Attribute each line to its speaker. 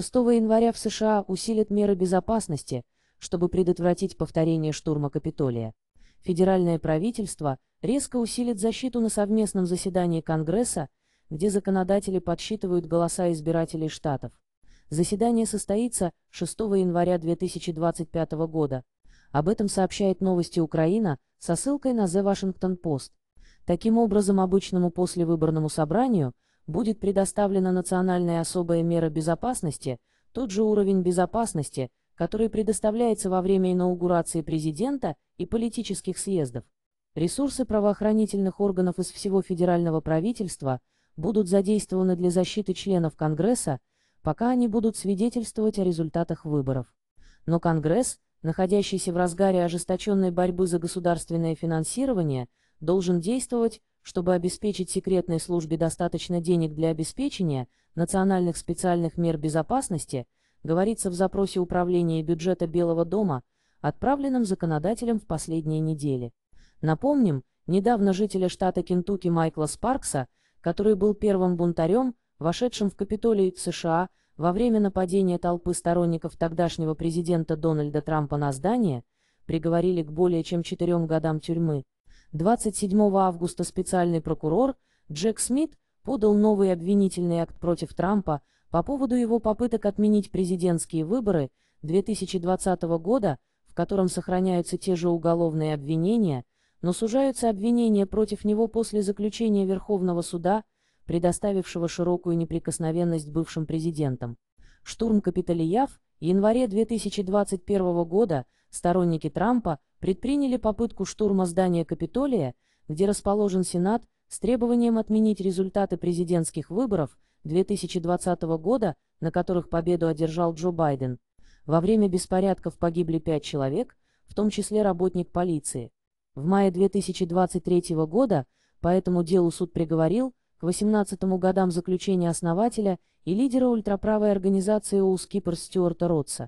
Speaker 1: 6 января в США усилят меры безопасности, чтобы предотвратить повторение штурма Капитолия. Федеральное правительство резко усилит защиту на совместном заседании Конгресса, где законодатели подсчитывают голоса избирателей штатов. Заседание состоится 6 января 2025 года. Об этом сообщает новости Украина со ссылкой на The Washington Post. Таким образом, обычному послевыборному собранию – будет предоставлена национальная особая мера безопасности, тот же уровень безопасности, который предоставляется во время инаугурации президента и политических съездов. Ресурсы правоохранительных органов из всего федерального правительства будут задействованы для защиты членов Конгресса, пока они будут свидетельствовать о результатах выборов. Но Конгресс, находящийся в разгаре ожесточенной борьбы за государственное финансирование, должен действовать, чтобы обеспечить секретной службе достаточно денег для обеспечения национальных специальных мер безопасности, говорится в запросе Управления бюджета Белого дома, отправленном законодателем в последние недели. Напомним, недавно жителя штата Кентукки Майкла Спаркса, который был первым бунтарем, вошедшим в Капитолий США во время нападения толпы сторонников тогдашнего президента Дональда Трампа на здание, приговорили к более чем четырем годам тюрьмы. 27 августа специальный прокурор Джек Смит подал новый обвинительный акт против Трампа по поводу его попыток отменить президентские выборы 2020 года, в котором сохраняются те же уголовные обвинения, но сужаются обвинения против него после заключения Верховного суда, предоставившего широкую неприкосновенность бывшим президентам. Штурм Капитолияв – в январе 2021 года сторонники Трампа предприняли попытку штурма здания Капитолия, где расположен Сенат, с требованием отменить результаты президентских выборов 2020 года, на которых победу одержал Джо Байден. Во время беспорядков погибли пять человек, в том числе работник полиции. В мае 2023 года по этому делу суд приговорил к 18 годам заключения основателя и лидера ультраправой организации ОУС Оускипер Стюарта Ротса.